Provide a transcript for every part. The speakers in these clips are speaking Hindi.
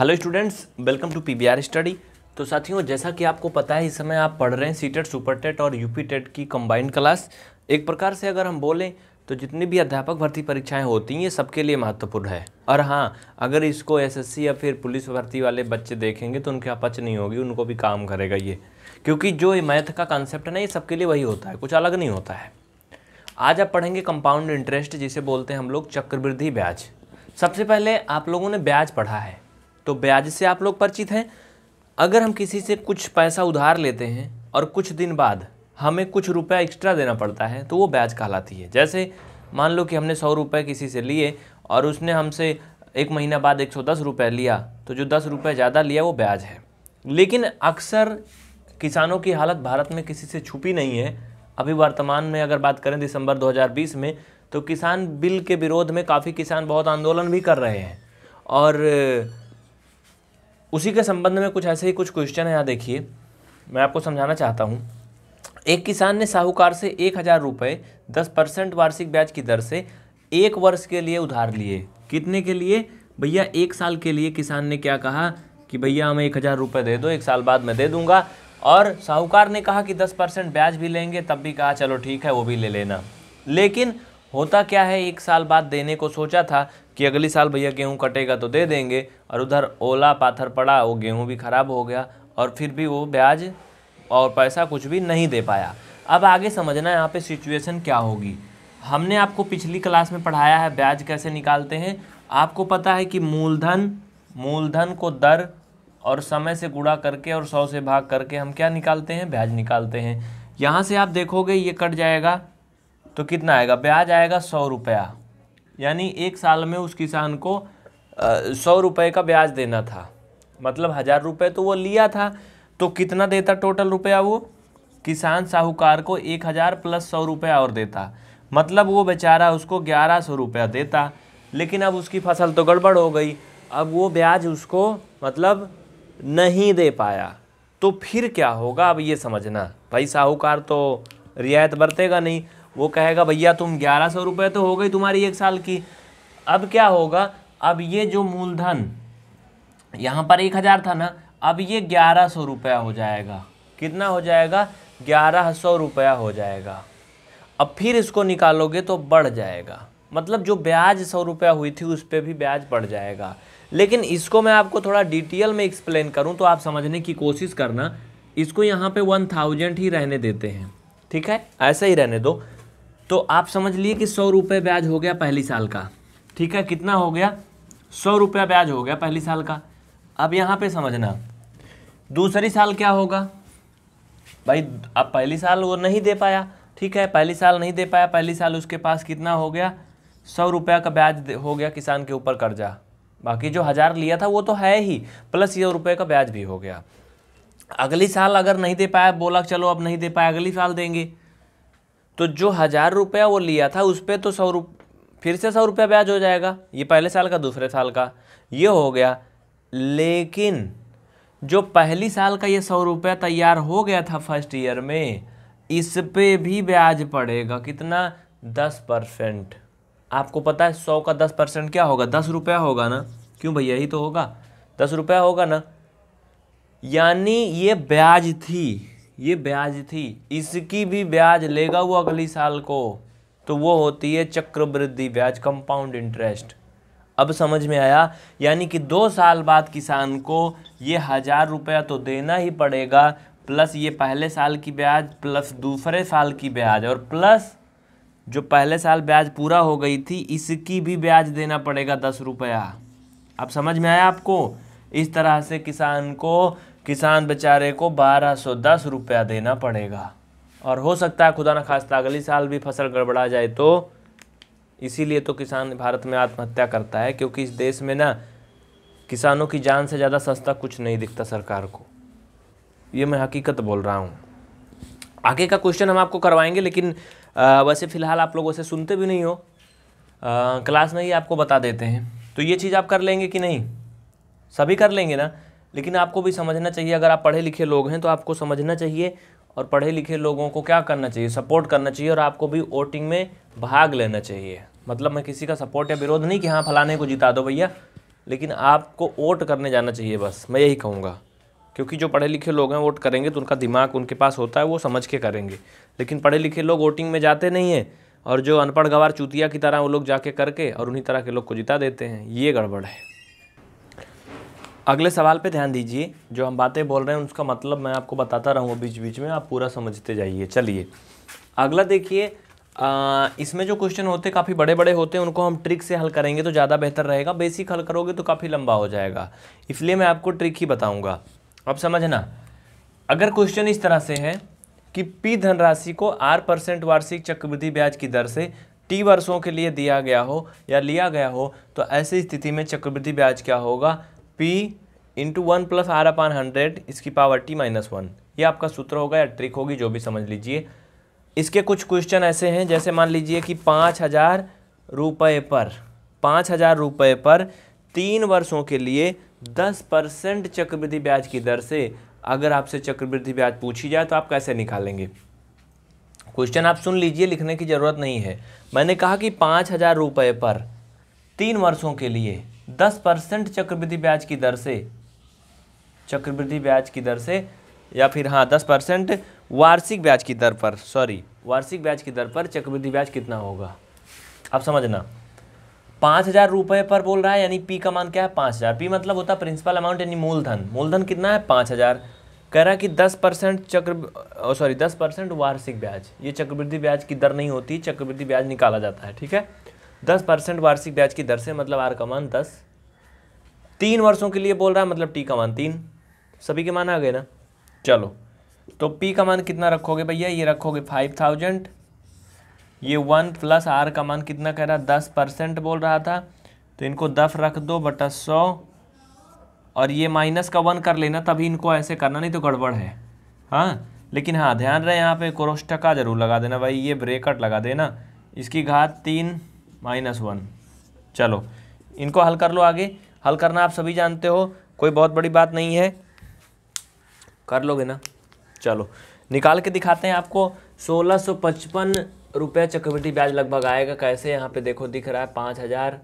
Hello students welcome to PBR study तो साथियों जैसा कि आपको पता है इस समय आप पढ़ रहे हैं सी टेट सुपर टेट और यूपी टेट की कंबाइंड क्लास एक प्रकार से अगर हम बोलें तो जितनी भी अध्यापक भर्ती परीक्षाएं होती हैं ये सबके लिए महत्वपूर्ण है और हाँ अगर इसको एसएससी या फिर पुलिस भर्ती वाले बच्चे देखेंगे तो उनकी अपच नहीं होगी उनको भी काम करेगा ये क्योंकि जो मैथ का कॉन्सेप्ट है ना ये सबके लिए वही होता है कुछ अलग नहीं होता है आज आप पढ़ेंगे कंपाउंड इंटरेस्ट जिसे बोलते हैं हम लोग चक्रवृद्धि ब्याज सबसे पहले आप लोगों ने ब्याज पढ़ा है तो ब्याज से आप लोग परिचित हैं अगर हम किसी से कुछ पैसा उधार लेते हैं और कुछ दिन बाद हमें कुछ रुपया एक्स्ट्रा देना पड़ता है तो वो ब्याज कहलाती है जैसे मान लो कि हमने सौ रुपये किसी से लिए और उसने हमसे एक महीना बाद एक सौ दस रुपये लिया तो जो दस रुपये ज़्यादा लिया वो ब्याज है लेकिन अक्सर किसानों की हालत भारत में किसी से छुपी नहीं है अभी वर्तमान में अगर बात करें दिसंबर 2020 में तो किसान बिल के विरोध में काफ़ी किसान बहुत आंदोलन भी कर रहे हैं और उसी के संबंध में कुछ ऐसे ही कुछ क्वेश्चन है यहाँ देखिए मैं आपको समझाना चाहता हूँ एक किसान ने साहूकार से एक हज़ार रुपये दस परसेंट वार्षिक ब्याज की दर से एक वर्ष के लिए उधार लिए कितने के लिए भैया एक साल के लिए किसान ने क्या कहा कि भैया हमें एक हज़ार रुपये दे दो एक साल बाद मैं दे दूँगा और साहूकार ने कहा कि दस परसेंट ब्याज भी लेंगे तब भी कहा चलो ठीक है वो भी ले लेना लेकिन होता क्या है एक साल बाद देने को सोचा था कि अगले साल भैया गेहूँ कटेगा तो दे देंगे और उधर ओला पाथर पड़ा वो गेहूँ भी ख़राब हो गया और फिर भी वो ब्याज और पैसा कुछ भी नहीं दे पाया अब आगे समझना यहाँ पे सिचुएशन क्या होगी हमने आपको पिछली क्लास में पढ़ाया है ब्याज कैसे निकालते हैं आपको पता है कि मूलधन मूलधन को दर और समय से गुड़ा करके और सौ से भाग करके हम क्या निकालते हैं ब्याज निकालते हैं यहाँ से आप देखोगे ये कट जाएगा तो कितना आएगा ब्याज आएगा सौ रुपया यानी एक साल में उस किसान को सौ रुपये का ब्याज देना था मतलब हज़ार रुपये तो वो लिया था तो कितना देता टोटल रुपया वो किसान साहूकार को एक हज़ार प्लस सौ रुपया और देता मतलब वो बेचारा उसको ग्यारह सौ रुपया देता लेकिन अब उसकी फसल तो गड़बड़ हो गई अब वो ब्याज उसको मतलब नहीं दे पाया तो फिर क्या होगा अब ये समझना भाई साहूकार तो रियायत बरतेगा नहीं वो कहेगा भैया तुम ग्यारह सौ रुपये तो हो गई तुम्हारी एक साल की अब क्या होगा अब ये जो मूलधन यहाँ पर एक हज़ार था ना अब ये ग्यारह सौ रुपया हो जाएगा कितना हो जाएगा ग्यारह सौ रुपया हो जाएगा अब फिर इसको निकालोगे तो बढ़ जाएगा मतलब जो ब्याज सौ रुपया हुई थी उस पर भी ब्याज बढ़ जाएगा लेकिन इसको मैं आपको थोड़ा डिटेल में एक्सप्लेन करूँ तो आप समझने की कोशिश करना इसको यहाँ पे वन थाउजेंड ही रहने देते हैं ठीक है ऐसा ही रहने दो तो आप समझ लिए कि सौ रुपये ब्याज हो गया पहली साल का ठीक है कितना हो गया सौ रुपया ब्याज हो गया पहली साल का अब यहाँ पे समझना दूसरी साल क्या होगा भाई अब पहली साल वो नहीं दे पाया ठीक है पहली साल नहीं दे पाया पहली साल उसके पास कितना हो गया सौ रुपया का ब्याज हो गया किसान के ऊपर कर्जा बाकी जो हज़ार लिया था वो तो है ही प्लस ये रुपये का ब्याज भी हो गया अगली साल अगर नहीं दे पाया बोला चलो अब नहीं दे पाया अगली साल देंगे तो जो हज़ार रुपया वो लिया था उस पर तो सौ रुप फिर से सौ रुपया ब्याज हो जाएगा ये पहले साल का दूसरे साल का ये हो गया लेकिन जो पहली साल का ये सौ रुपया तैयार हो गया था फर्स्ट ईयर में इस पे भी ब्याज पड़ेगा कितना दस परसेंट आपको पता है सौ का दस परसेंट क्या होगा दस रुपया होगा ना क्यों भैया ही तो होगा दस रुपया होगा ना यानी ये ब्याज थी ये ब्याज थी इसकी भी ब्याज लेगा वो अगली साल को तो वो होती है चक्रवृद्धि ब्याज कंपाउंड इंटरेस्ट अब समझ में आया यानी कि दो साल बाद किसान को ये हज़ार रुपया तो देना ही पड़ेगा प्लस ये पहले साल की ब्याज प्लस दूसरे साल की ब्याज और प्लस जो पहले साल ब्याज पूरा हो गई थी इसकी भी ब्याज देना पड़ेगा दस रुपया अब समझ में आया आपको इस तरह से किसान को किसान बेचारे को बारह सौ दस रुपया देना पड़ेगा और हो सकता है खुदा न खास्ता अगले साल भी फसल गड़बड़ा जाए तो इसीलिए तो किसान भारत में आत्महत्या करता है क्योंकि इस देश में ना किसानों की जान से ज़्यादा सस्ता कुछ नहीं दिखता सरकार को ये मैं हकीकत बोल रहा हूँ आगे का क्वेश्चन हम आपको करवाएंगे लेकिन आ, वैसे फ़िलहाल आप लोगों से सुनते भी नहीं हो आ, क्लास में ही आपको बता देते हैं तो ये चीज़ आप कर लेंगे कि नहीं सभी कर लेंगे ना लेकिन आपको भी समझना चाहिए अगर आप पढ़े लिखे लोग हैं तो आपको समझना चाहिए और पढ़े लिखे लोगों को क्या करना चाहिए सपोर्ट करना चाहिए और आपको भी वोटिंग में भाग लेना चाहिए मतलब मैं किसी का सपोर्ट या विरोध नहीं कि हाँ फलाने को जिता दो भैया लेकिन आपको वोट करने जाना चाहिए बस मैं यही कहूँगा क्योंकि जो पढ़े लिखे लोग हैं वोट करेंगे तो उनका दिमाग उनके पास होता है वो समझ के करेंगे लेकिन पढ़े लिखे लोग वोटिंग में जाते नहीं हैं और जो अनपढ़ गवार चूतिया की तरह वो लोग जाके करके और उन्हीं तरह के लोग को जिता देते हैं ये गड़बड़ है अगले सवाल पे ध्यान दीजिए जो हम बातें बोल रहे हैं उसका मतलब मैं आपको बताता रहूँगा बीच बीच में आप पूरा समझते जाइए चलिए अगला देखिए इसमें जो क्वेश्चन होते काफ़ी बड़े बड़े होते हैं उनको हम ट्रिक से हल करेंगे तो ज़्यादा बेहतर रहेगा बेसिक हल करोगे तो काफ़ी लंबा हो जाएगा इसलिए मैं आपको ट्रिक ही बताऊँगा अब समझना अगर क्वेश्चन इस तरह से है कि पी धनराशि को आर परसेंट वार्षिक चक्रवृद्धि ब्याज की दर से टी वर्षों के लिए दिया गया हो या लिया गया हो तो ऐसी स्थिति में चक्रवृद्धि ब्याज क्या होगा P into one plus R upon hundred इसकी पावर टी माइनस वन ये आपका सूत्र होगा या ट्रिक होगी जो भी समझ लीजिए इसके कुछ क्वेश्चन ऐसे हैं जैसे मान लीजिए कि पाँच हज़ार रुपये पर पाँच हज़ार रुपये पर तीन वर्षों के लिए दस परसेंट चक्रवृद्धि ब्याज की दर से अगर आपसे चक्रवृद्धि ब्याज पूछी जाए तो आप कैसे निकालेंगे क्वेश्चन आप सुन लीजिए लिखने की ज़रूरत नहीं है मैंने कहा कि पाँच हज़ार रुपये पर तीन वर्षों के लिए दस परसेंट चक्रवृद्धि ब्याज की दर से चक्रवृद्धि ब्याज की दर से या फिर हाँ दस परसेंट वार्षिक ब्याज की दर पर सॉरी वार्षिक ब्याज की दर पर चक्रवृद्धि ब्याज कितना होगा आप समझना पाँच हज़ार रुपये पर बोल रहा है यानी पी का मान क्या है पाँच हज़ार पी मतलब होता है प्रिंसिपल अमाउंट यानी मूलधन मूलधन कितना है पाँच हज़ार कह रहा है कि दस परसेंट चक्र सॉरी दस परसेंट वार्षिक ब्याज ये चक्रवृद्धि ब्याज की दर नहीं होती चक्रवृद्धि ब्याज निकाला जाता है ठीक है दस परसेंट वार्षिक ब्याज की दर से मतलब आर का मान दस तीन वर्षों के लिए बोल रहा है मतलब टी का मान तीन सभी के मान आ गए ना चलो तो पी का मान कितना रखोगे भैया ये रखोगे फाइव थाउजेंड ये वन प्लस आर का मान कितना कह रहा दस परसेंट बोल रहा था तो इनको दस रख दो बटा सौ और ये माइनस का वन कर लेना तभी इनको ऐसे करना नहीं तो गड़बड़ है हाँ लेकिन हाँ ध्यान रहे यहाँ पे कोरोस्टका जरूर लगा देना भाई ये ब्रेकट लगा देना इसकी घात तीन माइनस वन चलो इनको हल कर लो आगे हल करना आप सभी जानते हो कोई बहुत बड़ी बात नहीं है कर लोगे ना चलो निकाल के दिखाते हैं आपको सोलह सौ पचपन रुपये चक्रवृद्धि ब्याज लगभग आएगा कैसे यहाँ पे देखो दिख रहा है पाँच हज़ार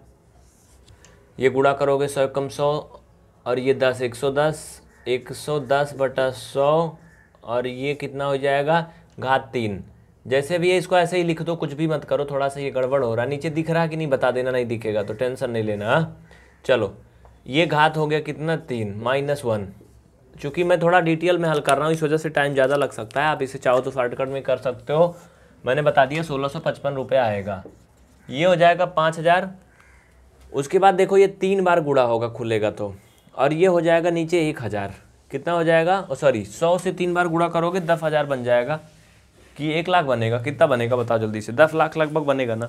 ये गुड़ा करोगे सौ कम सौ और ये दस एक सौ दस एक सौ दस बटा सौ और ये कितना हो जाएगा घात तीन जैसे भी है इसको ऐसे ही लिख दो कुछ भी मत करो थोड़ा सा ये गड़बड़ हो रहा नीचे दिख रहा कि नहीं बता देना नहीं दिखेगा तो टेंशन नहीं लेना हाँ? चलो ये घात हो गया कितना तीन माइनस वन चूँकि मैं थोड़ा डिटेल में हल कर रहा हूँ इस वजह से टाइम ज़्यादा लग सकता है आप इसे चाहो तो शॉर्टकट में कर सकते हो मैंने बता दिया सोलह सौ पचपन रुपये आएगा ये हो जाएगा पाँच हज़ार उसके बाद देखो ये तीन बार गुड़ा होगा खुलेगा तो और ये हो जाएगा नीचे एक हज़ार कितना हो जाएगा सॉरी सौ से तीन बार गुड़ा करोगे दस हज़ार बन जाएगा कि एक लाख बनेगा कितना बनेगा बताओ जल्दी से दस लाख लगभग बनेगा ना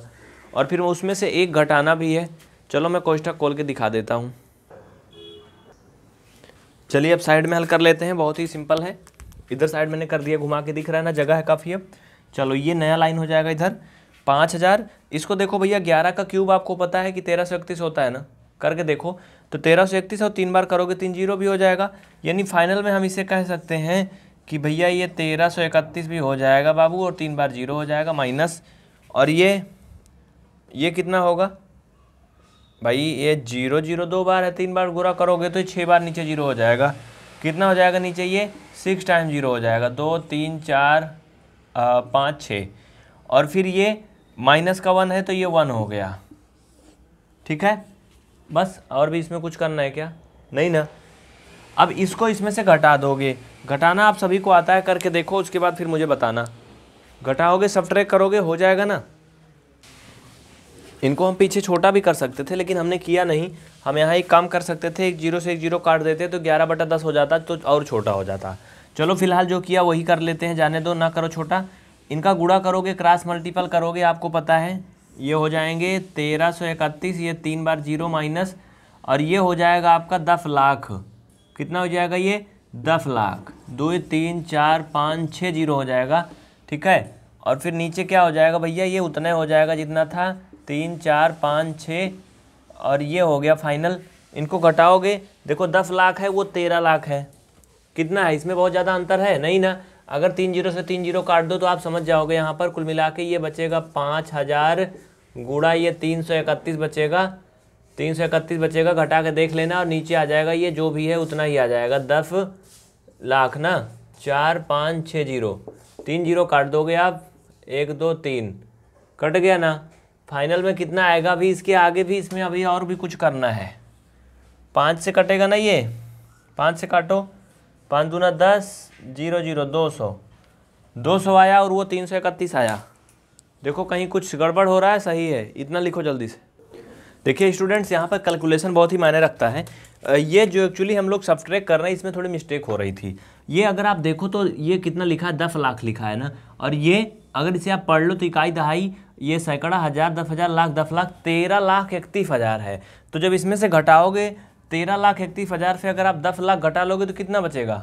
और फिर उसमें से एक घटाना भी है चलो मैं कोष्टक खोल के दिखा देता हूँ चलिए अब साइड में हल कर लेते हैं बहुत ही सिंपल है इधर साइड मैंने कर दिया घुमा के दिख रहा है ना जगह है काफ़ी अब चलो ये नया लाइन हो जाएगा इधर पाँच हज़ार इसको देखो भैया ग्यारह का क्यूब आपको पता है कि तेरह सौ इकतीस होता है ना करके देखो तो तेरह सौ इकतीस और तीन बार करोगे तीन जीरो भी हो जाएगा यानी फाइनल में हम इसे कह सकते हैं कि भैया ये तेरह सौ इकतीस भी हो जाएगा बाबू और तीन बार जीरो हो जाएगा माइनस और ये ये कितना होगा भाई ये जीरो जीरो दो बार है तीन बार गुरा करोगे तो छः बार नीचे जीरो हो जाएगा कितना हो जाएगा नीचे ये सिक्स टाइम जीरो हो जाएगा दो तीन चार पाँच छः और फिर ये माइनस का वन है तो ये वन हो गया ठीक है बस और भी इसमें कुछ करना है क्या नहीं ना अब इसको इसमें से घटा दोगे घटाना आप सभी को आता है करके देखो उसके बाद फिर मुझे बताना घटाओगे ट्रैक करोगे हो जाएगा ना इनको हम पीछे छोटा भी कर सकते थे लेकिन हमने किया नहीं हम यहाँ एक काम कर सकते थे एक जीरो से एक जीरो काट देते तो ग्यारह बटा दस हो जाता तो और छोटा हो जाता चलो फिलहाल जो किया वही कर लेते हैं जाने दो ना करो छोटा इनका गुड़ा करोगे क्रॉस मल्टीपल करोगे आपको पता है ये हो जाएंगे तेरह सौ इकतीस ये तीन बार जीरो माइनस और ये हो जाएगा आपका दस लाख कितना हो जाएगा ये दस लाख दो तीन चार पाँच छः जीरो हो जाएगा ठीक है और फिर नीचे क्या हो जाएगा भैया ये उतना हो जाएगा जितना था तीन चार पाँच छः और ये हो गया फाइनल इनको घटाओगे देखो दस लाख है वो तेरह लाख है कितना है इसमें बहुत ज़्यादा अंतर है नहीं ना अगर तीन जीरो से तीन जीरो काट दो तो आप समझ जाओगे यहाँ पर कुल मिला के ये बचेगा पाँच हज़ार गुड़ा ये तीन सौ इकतीस बचेगा तीन सौ इकतीस बचेगा घटा के देख लेना और नीचे आ जाएगा ये जो भी है उतना ही आ जाएगा दस लाख ना चार पाँच छः जीरो तीन जीरो काट दोगे आप एक दो तीन कट गया ना फाइनल में कितना आएगा अभी इसके आगे भी इसमें अभी और भी कुछ करना है पाँच से कटेगा ना ये पाँच से काटो पाँच दूना दस जीरो जीरो दो सौ दो सौ आया और वो तीन सौ इकतीस आया देखो कहीं कुछ गड़बड़ हो रहा है सही है इतना लिखो जल्दी से देखिए स्टूडेंट्स यहाँ पर कैलकुलेशन बहुत ही मायने रखता है ये जो एक्चुअली हम लोग सब्ट्रैक कर रहे हैं इसमें थोड़ी मिस्टेक हो रही थी ये अगर आप देखो तो ये कितना लिखा है दस लाख लिखा है ना और ये अगर इसे आप पढ़ लो तो इकाई दहाई ये सैकड़ा हज़ार दस हज़ार लाख दस लाख तेरह लाख इकतीस हज़ार है तो जब इसमें से घटाओगे तेरह लाख इकतीस हज़ार से अगर आप दस लाख घटा लोगे तो कितना बचेगा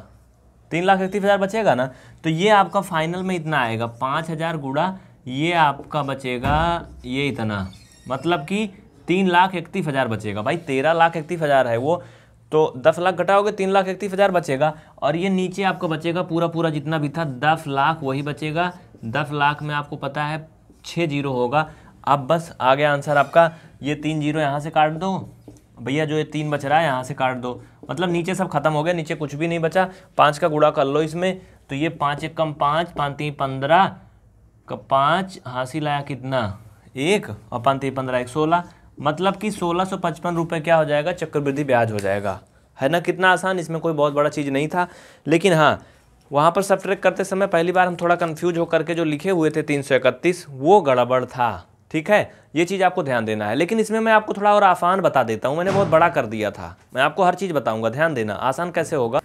तीन लाख इकतीस हज़ार बचेगा ना तो ये आपका फाइनल में इतना आएगा पाँच हज़ार गुड़ा ये आपका बचेगा ये इतना मतलब कि तीन लाख इकतीस हज़ार बचेगा भाई तेरह लाख इकतीस हज़ार है वो तो दस लाख घटाओगे तीन लाख इकतीस हज़ार बचेगा और ये नीचे आपको बचेगा पूरा पूरा जितना भी था दस लाख वही बचेगा दस लाख में आपको पता है छः जीरो होगा अब बस आ गया आंसर आपका ये तीन जीरो यहाँ से काट दो भैया जो ये तीन बच रहा है यहाँ से काट दो मतलब नीचे सब खत्म हो गया नीचे कुछ भी नहीं बचा पाँच का गुड़ा कर लो इसमें तो ये पाँच एक कम पाँच तीन पंद्रह का पाँच हाँसी लाया कितना एक और तीन पंद्रह एक सोलह मतलब कि सोलह सौ पचपन रुपये क्या हो जाएगा चक्रवृद्धि ब्याज हो जाएगा है ना कितना आसान इसमें कोई बहुत बड़ा चीज़ नहीं था लेकिन हाँ वहाँ पर सब्ट्रैक करते समय पहली बार हम थोड़ा कन्फ्यूज होकर के जो लिखे हुए थे तीन सौ इकतीस वो गड़बड़ था ठीक है ये चीज़ आपको ध्यान देना है लेकिन इसमें मैं आपको थोड़ा और आसान बता देता हूँ मैंने बहुत बड़ा कर दिया था मैं आपको हर चीज़ बताऊँगा ध्यान देना आसान कैसे होगा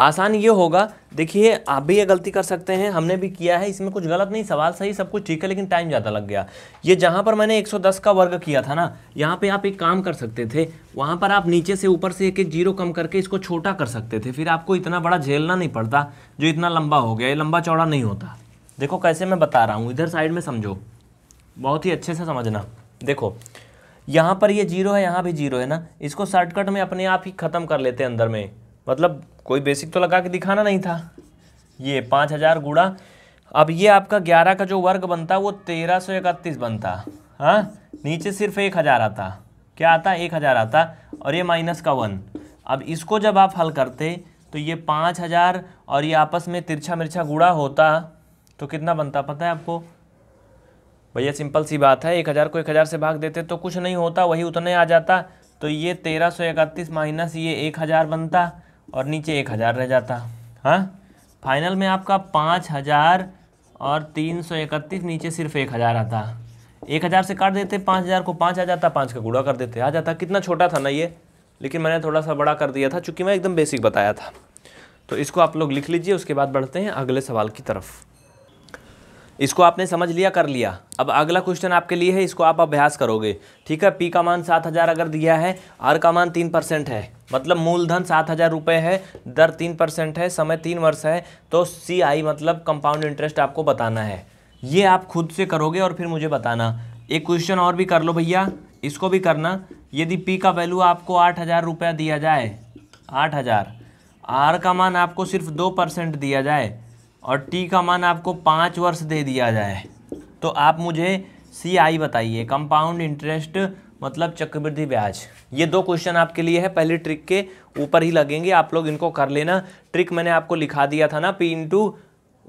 आसान ये होगा देखिए आप भी ये गलती कर सकते हैं हमने भी किया है इसमें कुछ गलत नहीं सवाल सही सब कुछ ठीक है लेकिन टाइम ज़्यादा लग गया ये जहाँ पर मैंने 110 का वर्ग किया था ना यहाँ पे आप एक काम कर सकते थे वहाँ पर आप नीचे से ऊपर से एक एक जीरो कम करके इसको छोटा कर सकते थे फिर आपको इतना बड़ा झेलना नहीं पड़ता जो इतना लंबा हो गया ये लंबा चौड़ा नहीं होता देखो कैसे मैं बता रहा हूँ इधर साइड में समझो बहुत ही अच्छे से समझना देखो यहाँ पर ये जीरो है यहाँ भी जीरो है ना इसको शॉर्टकट में अपने आप ही ख़त्म कर लेते हैं अंदर में मतलब कोई बेसिक तो लगा के दिखाना नहीं था ये पाँच हज़ार गुड़ा अब ये आपका ग्यारह का जो वर्ग बनता वो तेरह सौ इकतीस बनता हाँ नीचे सिर्फ एक हज़ार आता क्या आता एक हज़ार आता और ये माइनस का वन अब इसको जब आप हल करते तो ये पाँच हज़ार और ये आपस में तिरछा मिर्छा गुड़ा होता तो कितना बनता पता है आपको भैया सिंपल सी बात है एक हज़ार को एक हज़ार से भाग देते तो कुछ नहीं होता वही उतने आ जाता तो ये तेरह सौ इकतीस माइनस ये एक हज़ार बनता और नीचे एक हज़ार रह जाता हाँ फाइनल में आपका पाँच हज़ार और तीन सौ इकतीस नीचे सिर्फ एक हज़ार आता एक हज़ार से काट देते पाँच हज़ार को पाँच आ जाता पाँच का गुड़ा कर देते आ जाता कितना छोटा था ना ये लेकिन मैंने थोड़ा सा बड़ा कर दिया था चूँकि मैं एकदम बेसिक बताया था तो इसको आप लोग लिख लीजिए उसके बाद बढ़ते हैं अगले सवाल की तरफ इसको आपने समझ लिया कर लिया अब अगला क्वेश्चन आपके लिए है इसको आप अभ्यास करोगे ठीक है पी का मान सात हज़ार अगर दिया है आर का मान तीन परसेंट है मतलब मूलधन सात हज़ार रुपये है दर तीन परसेंट है समय तीन वर्ष है तो सी आई मतलब कंपाउंड इंटरेस्ट आपको बताना है ये आप खुद से करोगे और फिर मुझे बताना एक क्वेश्चन और भी कर लो भैया इसको भी करना यदि पी का वैल्यू आपको आठ हज़ार रुपया दिया जाए आठ हज़ार आर का मान आपको सिर्फ दो परसेंट दिया जाए और टी का मान आपको पाँच वर्ष दे दिया जाए तो आप मुझे सी आई बताइए कंपाउंड इंटरेस्ट मतलब चक्रवृद्धि ब्याज ये दो क्वेश्चन आपके लिए है पहले ट्रिक के ऊपर ही लगेंगे आप लोग इनको कर लेना ट्रिक मैंने आपको लिखा दिया था ना पी इंटू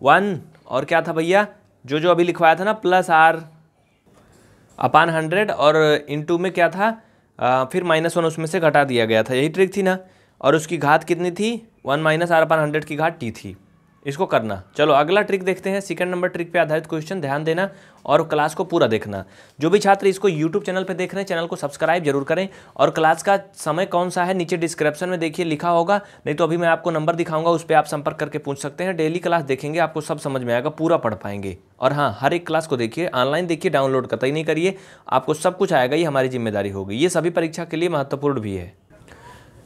वन और क्या था भैया जो जो अभी लिखवाया था ना प्लस आर अपान हंड्रेड और इंटू में क्या था आ, फिर माइनस वन उसमें से घटा दिया गया था यही ट्रिक थी ना और उसकी घात कितनी थी one minus R upon hundred की घात टी थी इसको करना चलो अगला ट्रिक देखते हैं सेकंड नंबर ट्रिक पे आधारित क्वेश्चन ध्यान देना और क्लास को पूरा देखना जो भी छात्र इसको यूट्यूब चैनल पे देख रहे हैं चैनल को सब्सक्राइब जरूर करें और क्लास का समय कौन सा है नीचे डिस्क्रिप्शन में देखिए लिखा होगा नहीं तो अभी मैं आपको नंबर दिखाऊंगा उस पर आप संपर्क करके पूछ सकते हैं डेली क्लास देखेंगे आपको सब समझ में आएगा पूरा पढ़ पाएंगे और हाँ हर एक क्लास को देखिए ऑनलाइन देखिए डाउनलोड कतई नहीं करिए आपको सब कुछ आएगा ये हमारी जिम्मेदारी होगी ये सभी परीक्षा के लिए महत्वपूर्ण भी है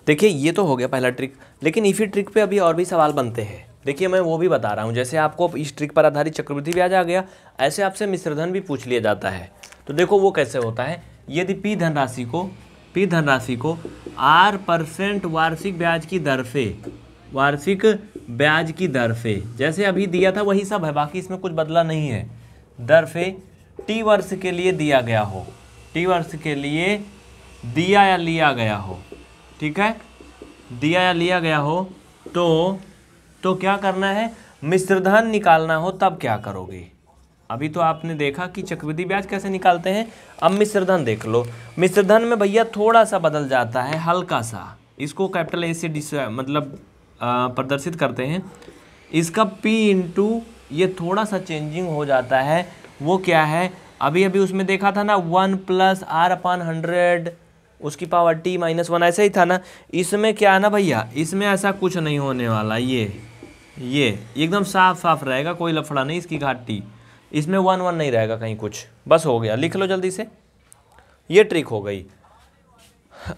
देखिए ये तो हो गया पहला ट्रिक लेकिन इसी ट्रिक पर अभी और भी सवाल बनते हैं देखिए मैं वो भी बता रहा हूँ जैसे आपको इस ट्रिक पर आधारित चक्रवृद्धि ब्याज आ गया ऐसे आपसे मिश्रधन भी पूछ लिया जाता है तो देखो वो कैसे होता है यदि पी धनराशि को पी धनराशि को आर परसेंट वार्षिक ब्याज की दर से वार्षिक ब्याज की दर से जैसे अभी दिया था वही सब है बाकी इसमें कुछ बदला नहीं है दर से टी वर्ष के लिए दिया गया हो टी वर्ष के लिए दिया या लिया गया हो ठीक है दिया या लिया गया हो तो तो क्या करना है मिश्रधन निकालना हो तब क्या करोगे अभी तो आपने देखा कि चक्रवृद्धि ब्याज कैसे निकालते हैं अब मिश्रधन देख लो मिश्रधन में भैया थोड़ा सा बदल जाता है हल्का सा इसको कैपिटल ए से मतलब प्रदर्शित करते हैं इसका पी इंटू ये थोड़ा सा चेंजिंग हो जाता है वो क्या है अभी अभी उसमें देखा था ना one plus R upon hundred उसकी पावर टी माइनस वन ऐसा ही था ना इसमें क्या है ना भैया इसमें ऐसा कुछ नहीं होने वाला ये ये एकदम साफ साफ रहेगा कोई लफड़ा नहीं इसकी घाटी इसमें वन वन नहीं रहेगा कहीं कुछ बस हो गया लिख लो जल्दी से ये ट्रिक हो गई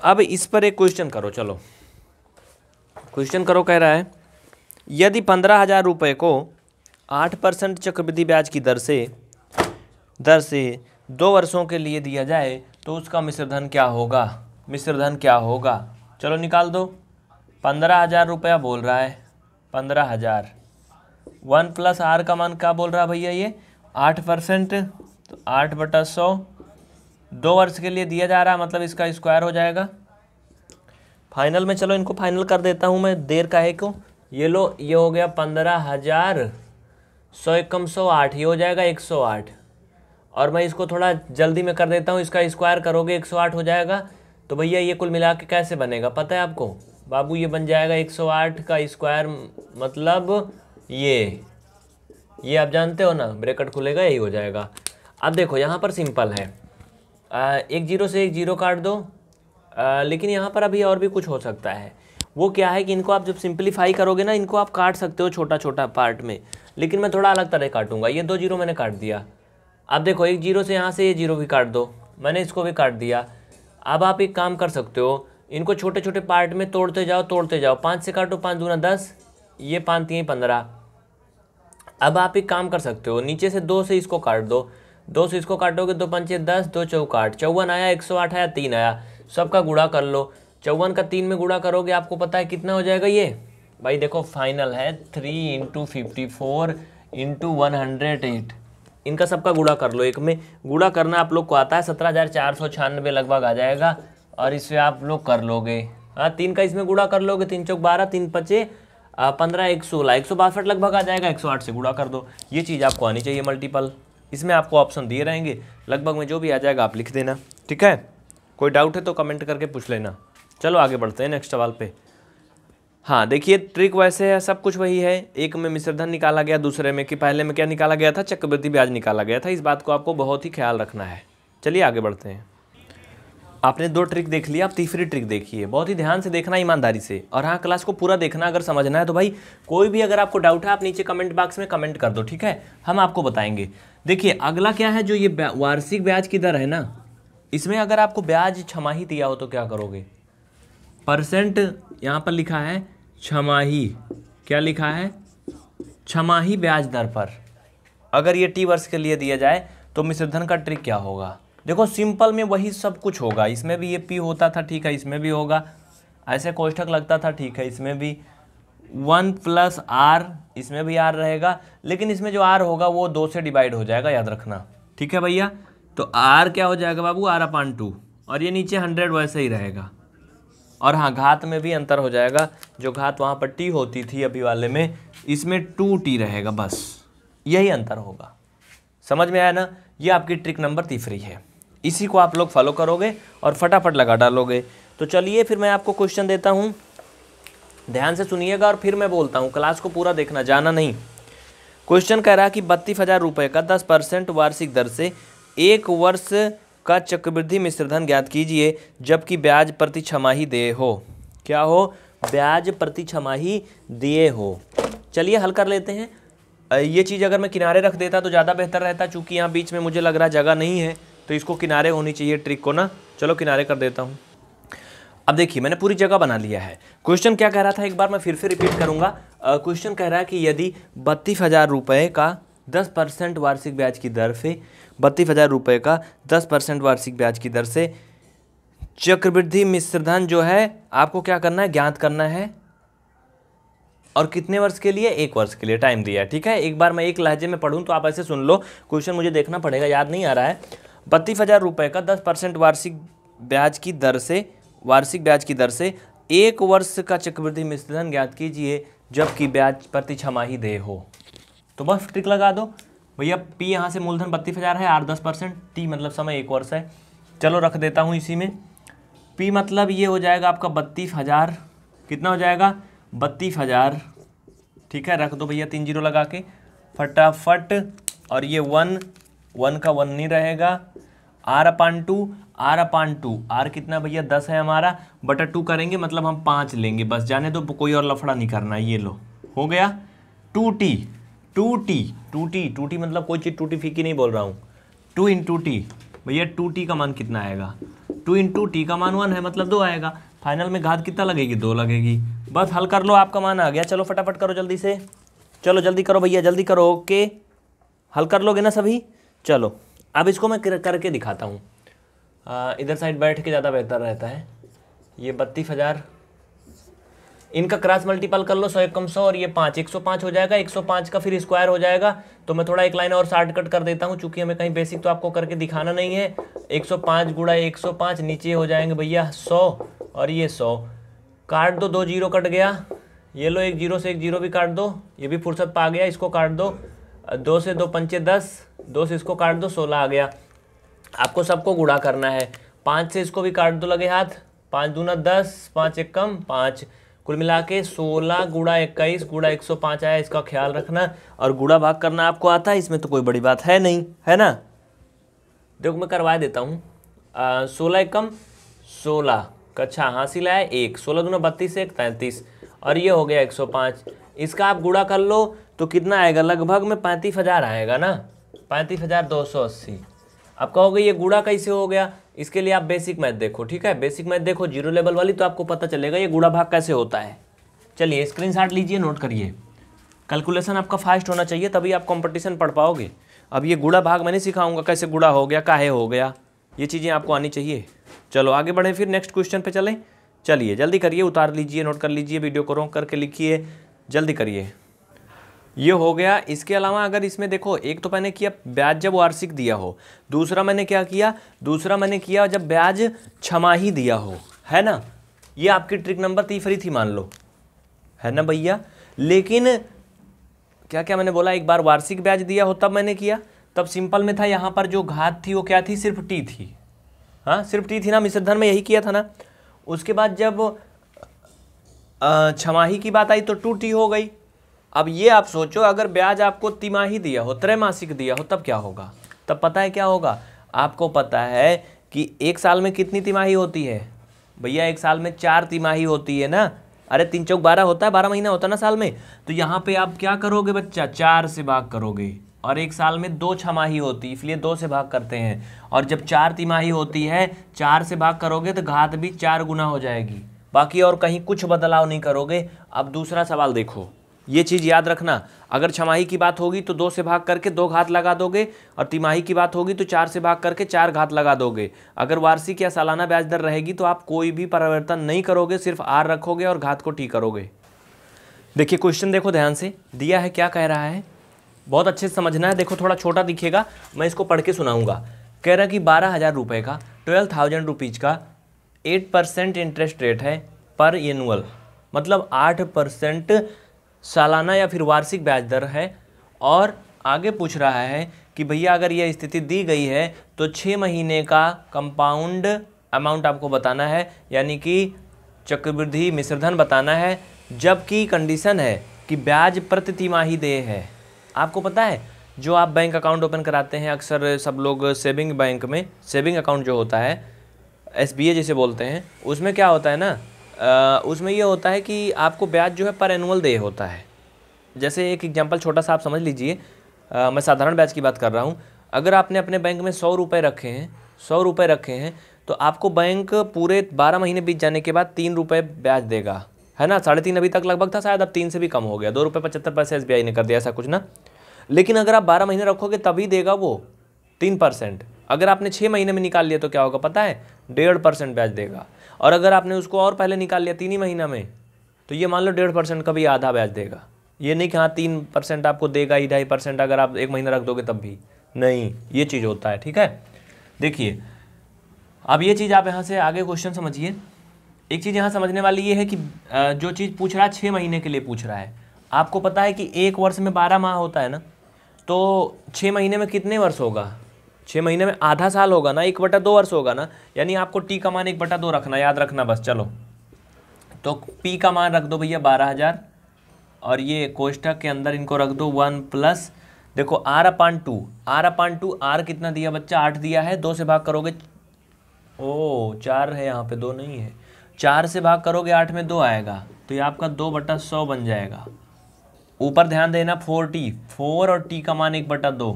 अब इस पर एक क्वेश्चन करो चलो क्वेश्चन करो कह रहा है यदि पंद्रह हज़ार रुपये को आठ परसेंट चक्रवृद्धि ब्याज की दर से दर से दो वर्षों के लिए दिया जाए तो उसका मिश्रधन क्या होगा मिश्रधन क्या होगा चलो निकाल दो पंद्रह हज़ार रुपया बोल रहा है पंद्रह हज़ार वन प्लस आर का मान क्या बोल रहा भैया ये आठ परसेंट तो आठ बटा सौ दो वर्ष के लिए दिया जा रहा है मतलब इसका स्क्वायर हो जाएगा फाइनल में चलो इनको फाइनल कर देता हूँ मैं देर का है क्यों ये लो ये हो गया पंद्रह हज़ार सौ एकम सौ आठ ये हो जाएगा एक सौ आठ और मैं इसको थोड़ा जल्दी में कर देता हूँ इसका स्क्वायर करोगे एक सौ आठ हो जाएगा तो भैया ये कुल मिला के कैसे बनेगा पता है आपको बाबू ये बन जाएगा 108 का स्क्वायर मतलब ये ये आप जानते हो ना ब्रेकेट खुलेगा यही हो जाएगा अब देखो यहाँ पर सिंपल है आ, एक जीरो से एक जीरो काट दो आ, लेकिन यहाँ पर अभी और भी कुछ हो सकता है वो क्या है कि इनको आप जब सिंपलीफाई करोगे ना इनको आप काट सकते हो छोटा छोटा पार्ट में लेकिन मैं थोड़ा अलग तरह काटूंगा ये दो जीरो मैंने काट दिया अब देखो एक जीरो से यहाँ से ये जीरो भी काट दो मैंने इसको भी काट दिया अब आप एक काम कर सकते हो इनको छोटे छोटे पार्ट में तोड़ते जाओ तोड़ते जाओ पाँच से काटो पाँच दूना दस ये पाँच तीन पंद्रह अब आप एक काम कर सकते हो नीचे से दो से इसको काट दो दो से इसको काटोगे दो पंचे दस दो आठ चौवन आया एक सौ आठ आया तीन आया सबका गुड़ा कर लो चौवन का तीन में गुड़ा करोगे आपको पता है कितना हो जाएगा ये भाई देखो फाइनल है three into fifty four into one hundred eight इनका सबका गुड़ा कर लो एक में गुड़ा करना आप लोग को आता है सत्रह हज़ार चार सौ छियानवे लगभग आ जाएगा और इसे आप लोग कर लोगे हाँ तीन का इसमें गुड़ा कर लोगे तीन चौक बारह तीन पचे पंद्रह एक सोलह एक सौ बासठ लगभग आ जाएगा एक सौ आठ से गुड़ा कर दो ये चीज़ आपको आनी चाहिए मल्टीपल इसमें आपको ऑप्शन दिए रहेंगे लगभग में जो भी आ जाएगा आप लिख देना ठीक है कोई डाउट है तो कमेंट करके पूछ लेना चलो आगे बढ़ते हैं नेक्स्ट सवाल पर हाँ देखिए ट्रिक वैसे है सब कुछ वही है एक में मिश्रधन निकाला गया दूसरे में कि पहले में क्या निकाला गया था चक्रवृद्धि ब्याज निकाला गया था इस बात को आपको बहुत ही ख्याल रखना है चलिए आगे बढ़ते हैं आपने दो ट्रिक देख लिया आप तीसरी ट्रिक देखिए बहुत ही ध्यान से देखना ईमानदारी से और हाँ क्लास को पूरा देखना अगर समझना है तो भाई कोई भी अगर आपको डाउट है आप नीचे कमेंट बॉक्स में कमेंट कर दो ठीक है हम आपको बताएंगे देखिए अगला क्या है जो ये वार्षिक ब्याज की दर है ना इसमें अगर आपको ब्याज छमाही दिया हो तो क्या करोगे परसेंट यहाँ पर लिखा है छमाही क्या लिखा है छमाही ब्याज दर पर अगर ये टी वर्ष के लिए दिया जाए तो मिश्रधन का ट्रिक क्या होगा देखो सिंपल में वही सब कुछ होगा इसमें भी ये पी होता था ठीक है इसमें भी होगा ऐसे कोष्ठक लगता था ठीक है इसमें भी वन प्लस आर इसमें भी आर रहेगा लेकिन इसमें जो आर होगा वो दो से डिवाइड हो जाएगा याद रखना ठीक है भैया तो आर क्या हो जाएगा बाबू आर अपान टू और ये नीचे हंड्रेड वैसे ही रहेगा और हाँ घात में भी अंतर हो जाएगा जो घात वहाँ पर टी होती थी अभी वाले में इसमें टू टी रहेगा बस यही अंतर होगा समझ में आया ना ये आपकी ट्रिक नंबर तीसरी है इसी को आप लोग फॉलो करोगे और फटाफट लगा डालोगे तो चलिए फिर मैं आपको क्वेश्चन देता हूँ ध्यान से सुनिएगा और फिर मैं बोलता हूँ क्लास को पूरा देखना जाना नहीं क्वेश्चन कह रहा है कि बत्तीस हज़ार रुपये का दस परसेंट वार्षिक दर से एक वर्ष का चक्रवृद्धि मिश्रधन ज्ञात कीजिए जबकि ब्याज प्रति छमाही दे हो क्या हो ब्याज प्रति छमाही दिए हो चलिए हल कर लेते हैं ये चीज़ अगर मैं किनारे रख देता तो ज़्यादा बेहतर रहता चूँकि यहाँ बीच में मुझे लग रहा जगह नहीं है तो इसको किनारे होनी चाहिए ट्रिक को ना चलो किनारे कर देता हूँ अब देखिए मैंने पूरी जगह बना लिया है क्वेश्चन क्या कह रहा था एक बार मैं फिर से रिपीट करूँगा क्वेश्चन कह रहा है कि यदि बत्तीस हज़ार रुपये का दस परसेंट वार्षिक ब्याज की दर से बत्तीस हज़ार रुपये का दस परसेंट वार्षिक ब्याज की दर से चक्रवृद्धि मिश्रधन जो है आपको क्या करना है ज्ञात करना है और कितने वर्ष के लिए एक वर्ष के लिए टाइम दिया ठीक है एक बार मैं एक लहजे में पढ़ूँ तो आप ऐसे सुन लो क्वेश्चन मुझे देखना पड़ेगा याद नहीं आ रहा है बत्तीस हज़ार रुपये का दस परसेंट वार्षिक ब्याज की दर से वार्षिक ब्याज की दर से एक वर्ष का चक्रवृद्धि मिश्रधन ज्ञात कीजिए जबकि ब्याज प्रति छमाही दे हो तो बस ट्रिक लगा दो भैया पी यहाँ से मूलधन बत्तीस हज़ार है आर दस परसेंट टी मतलब समय एक वर्ष है चलो रख देता हूँ इसी में पी मतलब ये हो जाएगा आपका बत्तीस हज़ार कितना हो जाएगा बत्तीस हज़ार ठीक है रख दो भैया तीन जीरो लगा के फटाफट और ये वन वन का वन नहीं रहेगा R upon two R upon two R कितना भैया दस है हमारा बटर टू करेंगे मतलब हम पाँच लेंगे बस जाने दो तो कोई और लफड़ा नहीं करना ये लो हो गया two T two T two T two T मतलब कोई चीज़ टूटी फीकी नहीं बोल रहा हूँ टू इन टू टी भैया टू टी का मान कितना आएगा टू इन टू टी का मान वन है मतलब दो आएगा फाइनल में घात कितना लगेगी दो लगेगी बस हल कर लो आपका मान आ गया चलो फटाफट करो जल्दी से चलो जल्दी करो भैया जल्दी करो ओके हल कर लोगे ना सभी चलो अब इसको मैं कर, करके दिखाता हूँ इधर साइड बैठ के ज़्यादा बेहतर रहता है ये बत्तीस हज़ार इनका क्रॉस मल्टीपल कर लो सौ एक कम सौ और ये पाँच एक सौ पाँच हो जाएगा एक सौ पाँच का फिर स्क्वायर हो जाएगा तो मैं थोड़ा एक लाइन और शार्ट कट कर देता हूँ चूँकि हमें कहीं बेसिक तो आपको करके दिखाना नहीं है एक सौ पाँच गुड़ा एक सौ पाँच नीचे हो जाएंगे भैया सौ और ये सौ काट दो दो जीरो कट गया ये लो एक जीरो से एक जीरो भी काट दो ये भी फुर्सत पा गया इसको काट दो दो से दो पंचे दस दो से इसको काट दो सोलह आ गया आपको सबको गुड़ा करना है पाँच से इसको भी काट दो लगे हाथ पाँच दूना दस पाँच एक कम पाँच कुल मिला के सोलह गुड़ा इक्कीस गुड़ा एक सौ पाँच आया इसका ख्याल रखना और गुड़ा भाग करना आपको आता है इसमें तो कोई बड़ी बात है नहीं है ना देखो मैं करवा देता हूँ सोलह एकम सोलह कच्छा हासिल आया एक सोलह दूना बत्तीस एक तैंतीस और ये हो गया एक सौ पाँच इसका आप गुड़ा कर लो तो कितना आएगा लगभग में पैंतीस हज़ार आएगा ना पैंतीस हज़ार दो सौ अस्सी अब कहोगे ये गुड़ा कैसे हो गया इसके लिए आप बेसिक मैथ देखो ठीक है बेसिक मैथ देखो जीरो लेवल वाली तो आपको पता चलेगा ये गुड़ा भाग कैसे होता है चलिए स्क्रीनशॉट लीजिए नोट करिए कैलकुलेशन आपका फास्ट होना चाहिए तभी आप कंपटीशन पढ़ पाओगे अब ये गुड़ा भाग मैं नहीं सिखाऊंगा कैसे गुड़ा हो गया काहे हो गया ये चीज़ें आपको आनी चाहिए चलो आगे बढ़ें फिर नेक्स्ट क्वेश्चन पे चलें चलिए जल्दी करिए उतार लीजिए नोट कर लीजिए वीडियो को रोक करके लिखिए जल्दी करिए ये हो गया इसके अलावा अगर इसमें देखो एक तो मैंने किया ब्याज जब वार्षिक दिया हो दूसरा मैंने क्या किया दूसरा मैंने किया जब ब्याज छमाही दिया हो है ना ये आपकी ट्रिक नंबर तीसरी थी मान लो है ना भैया लेकिन क्या क्या मैंने बोला एक बार वार्षिक ब्याज दिया हो तब मैंने किया तब सिंपल में था यहाँ पर जो घात थी वो क्या थी सिर्फ टी थी हाँ सिर्फ टी थी ना मिश्रधन में यही किया था ना उसके बाद जब छमाही की बात आई तो टू टी हो गई अब ये आप सोचो अगर ब्याज आपको तिमाही दिया हो त्रैमासिक दिया हो तब क्या होगा तब पता है क्या होगा आपको पता है कि एक साल में कितनी तिमाही होती है भैया एक साल में चार तिमाही होती है ना अरे तीन चौक बारह होता है बारह महीना होता है ना साल में तो यहाँ पे आप क्या करोगे बच्चा चार से भाग करोगे और एक साल में दो छमाही होती है इसलिए दो से भाग करते हैं और जब चार तिमाही होती है चार से भाग करोगे तो घात भी चार गुना हो जाएगी बाकी और कहीं कुछ बदलाव नहीं करोगे अब दूसरा सवाल देखो ये चीज़ याद रखना अगर छमाही की बात होगी तो दो से भाग करके दो घात लगा दोगे और तिमाही की बात होगी तो चार से भाग करके चार घात लगा दोगे अगर वार्षिक या सालाना ब्याज दर रहेगी तो आप कोई भी परिवर्तन नहीं करोगे सिर्फ आर रखोगे और घात को टी करोगे देखिए क्वेश्चन देखो ध्यान से दिया है क्या कह रहा है बहुत अच्छे से समझना है देखो थोड़ा छोटा दिखेगा मैं इसको पढ़ के सुनाऊँगा कह रहा कि बारह हज़ार रुपये का ट्वेल्व थाउजेंड रुपीज़ का एट परसेंट इंटरेस्ट रेट है पर एनुअल मतलब आठ परसेंट सालाना या फिर वार्षिक ब्याज दर है और आगे पूछ रहा है कि भैया अगर यह स्थिति दी गई है तो छः महीने का कंपाउंड अमाउंट आपको बताना है यानी कि चक्रवृद्धि मिश्रधन बताना है जबकि कंडीशन है कि ब्याज प्रति तिमाही दे है आपको पता है जो आप बैंक अकाउंट ओपन कराते हैं अक्सर सब लोग सेविंग बैंक में सेविंग अकाउंट जो होता है एस जैसे बोलते हैं उसमें क्या होता है ना उसमें यह होता है कि आपको ब्याज जो है पर एनुअल दे होता है जैसे एक एग्जाम्पल छोटा सा आप समझ लीजिए मैं साधारण ब्याज की बात कर रहा हूँ अगर आपने अपने बैंक में सौ रुपये रखे हैं सौ रुपये रखे हैं तो आपको बैंक पूरे बारह महीने बीत जाने के बाद तीन रुपये ब्याज देगा है ना साढ़े तीन अभी तक लगभग था शायद अब तीन से भी कम हो गया दो रुपये पचहत्तर पैसे एस ने कर दिया ऐसा कुछ ना लेकिन अगर आप बारह महीने रखोगे तभी देगा वो तीन परसेंट अगर आपने छः महीने में निकाल लिया तो क्या होगा पता है डेढ़ परसेंट ब्याज देगा और अगर आपने उसको और पहले निकाल लिया तीन ही महीना में तो ये मान लो डेढ़ परसेंट का भी आधा ब्याज देगा ये नहीं कि हाँ तीन परसेंट आपको देगा ही ढाई परसेंट अगर आप एक महीना रख दोगे तब भी नहीं ये चीज़ होता है ठीक है देखिए अब ये चीज़ आप यहाँ से आगे क्वेश्चन समझिए एक चीज़ यहाँ समझने वाली ये है कि जो चीज़ पूछ रहा है छः महीने के लिए पूछ रहा है आपको पता है कि एक वर्ष में बारह माह होता है ना तो छः महीने में कितने वर्ष होगा छः महीने में आधा साल होगा ना एक बटा दो वर्ष होगा ना यानी आपको टी का मान एक बटा दो रखना याद रखना बस चलो तो पी का मान रख दो भैया बारह हज़ार और ये कोष्टक के अंदर इनको रख दो वन प्लस देखो R upon two R upon two R कितना दिया बच्चा आठ दिया है दो से भाग करोगे ओ चार है यहाँ पे दो नहीं है चार से भाग करोगे आठ में दो आएगा तो ये आपका दो बटा सौ बन जाएगा ऊपर ध्यान देना फोर टी फोर और टी का मान एक बटा दो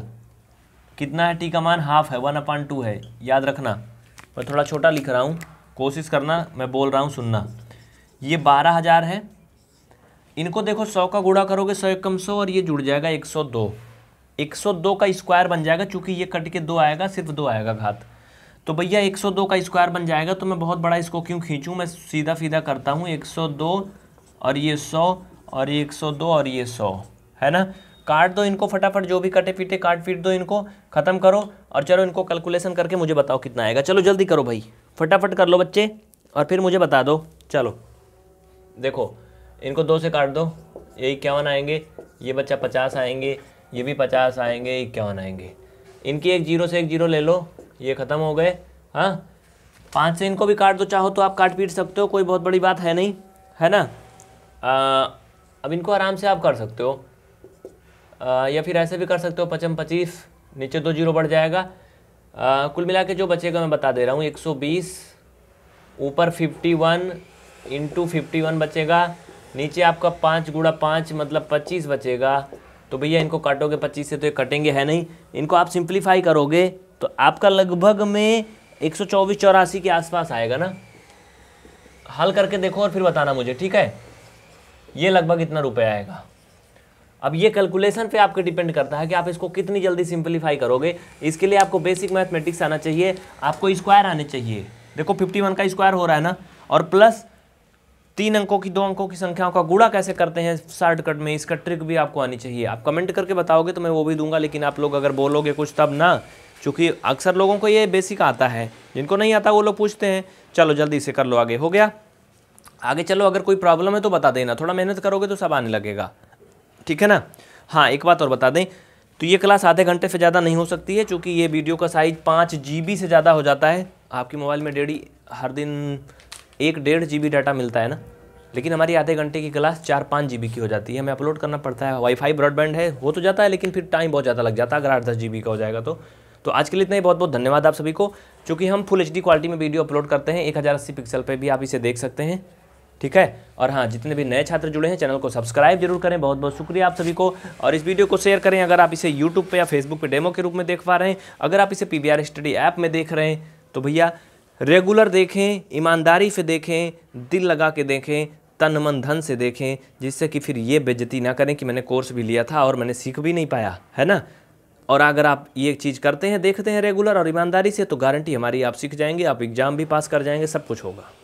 कितना है टी का मान हाफ है वन अपान टू है याद रखना मैं थोड़ा छोटा लिख रहा हूँ कोशिश करना मैं बोल रहा हूँ सुनना ये बारह हज़ार है इनको देखो सौ का गुड़ा करोगे सौ एकम सौ और ये जुड़ जाएगा एक सौ दो एक सौ दो का स्क्वायर बन जाएगा चूँकि ये कट के दो आएगा सिर्फ दो आएगा घात तो भैया एक सौ दो का स्क्वायर बन जाएगा तो मैं बहुत बड़ा इसको क्यों खींचूँ मैं सीधा सीधा करता हूँ एक सौ दो और ये सौ और ये एक सौ दो और ये सौ है ना काट दो इनको फटाफट जो भी कटे पीटे काट पीट दो इनको ख़त्म करो और चलो इनको कैलकुलेशन करके मुझे बताओ कितना आएगा चलो जल्दी करो भाई फटाफट कर लो बच्चे और फिर मुझे बता दो चलो देखो इनको दो से काट दो ये इक्यावन आएंगे ये बच्चा पचास आएंगे ये भी पचास आएंगे इक्यावन आएंगे इनकी एक जीरो से एक जीरो ले लो ये ख़त्म हो गए हाँ पाँच से इनको भी काट दो चाहो तो आप काट पीट सकते हो कोई बहुत बड़ी बात है नहीं है ना आ, अब इनको आराम से आप कर सकते हो या फिर ऐसे भी कर सकते हो पचम पच्चीस नीचे दो जीरो बढ़ जाएगा आ, कुल मिला के जो बचेगा मैं बता दे रहा हूँ एक सौ बीस ऊपर fifty one into fifty one बचेगा नीचे आपका पाँच गुड़ा पाँच मतलब पच्चीस बचेगा तो भैया इनको काटोगे पच्चीस से तो ये कटेंगे है नहीं इनको आप सिंप्लीफाई करोगे तो आपका लगभग में एक सौ चौबीस चौरासी के आसपास आएगा ना हल करके देखो और फिर बताना मुझे ठीक है ये लगभग इतना रुपया आएगा अब ये कैलकुलेशन पे आपके डिपेंड करता है कि आप इसको कितनी जल्दी सिंपलीफाई करोगे इसके लिए आपको बेसिक मैथमेटिक्स आना चाहिए आपको स्क्वायर आने चाहिए देखो फिफ्टी वन का स्क्वायर हो रहा है ना और प्लस तीन अंकों की दो अंकों की संख्याओं का गुड़ा कैसे करते हैं शॉर्टकट में इसका ट्रिक भी आपको आनी चाहिए आप कमेंट करके बताओगे तो मैं वो भी दूंगा लेकिन आप लोग अगर बोलोगे कुछ तब ना चूँकि अक्सर लोगों को ये बेसिक आता है जिनको नहीं आता वो लोग पूछते हैं चलो जल्दी से कर लो आगे हो गया आगे चलो अगर कोई प्रॉब्लम है तो बता देना थोड़ा मेहनत करोगे तो सब आने लगेगा ठीक है ना हाँ एक बात और बता दें तो ये क्लास आधे घंटे से ज़्यादा नहीं हो सकती है चूँकि ये वीडियो का साइज़ पाँच जी से ज़्यादा हो जाता है आपके मोबाइल में डेढ़ी हर दिन एक डेढ़ जी डाटा मिलता है ना लेकिन हमारी आधे घंटे की क्लास चार पाँच जी की हो जाती है हमें अपलोड करना पड़ता है वाईफाई ब्रॉडबैंड है हो तो जाता है लेकिन फिर टाइम बहुत ज़्यादा लग जाता है अगर आठ दस जी का हो जाएगा तो तो आज के लिए इतना ही बहुत बहुत धन्यवाद आप सभी को क्योंकि हम फुल एच क्वालिटी में वीडियो अपलोड करते हैं एक हज़ार अस्सी पिक्सल पर भी आप इसे देख सकते हैं ठीक है और हाँ जितने भी नए छात्र जुड़े हैं चैनल को सब्सक्राइब जरूर करें बहुत बहुत शुक्रिया आप सभी को और इस वीडियो को शेयर करें अगर आप इसे यूट्यूब पे या फेसबुक पे डेमो के रूप में देख पा रहे हैं अगर आप इसे पी स्टडी ऐप में देख रहे हैं तो भैया रेगुलर देखें ईमानदारी से देखें दिल लगा के देखें तन मन धन से देखें जिससे कि फिर ये बेजती ना करें कि मैंने कोर्स भी लिया था और मैंने सीख भी नहीं पाया है ना और अगर आप ये चीज़ करते हैं देखते हैं रेगुलर और ईमानदारी से तो गारंटी हमारी आप सीख जाएंगे आप एग्ज़ाम भी पास कर जाएंगे सब कुछ होगा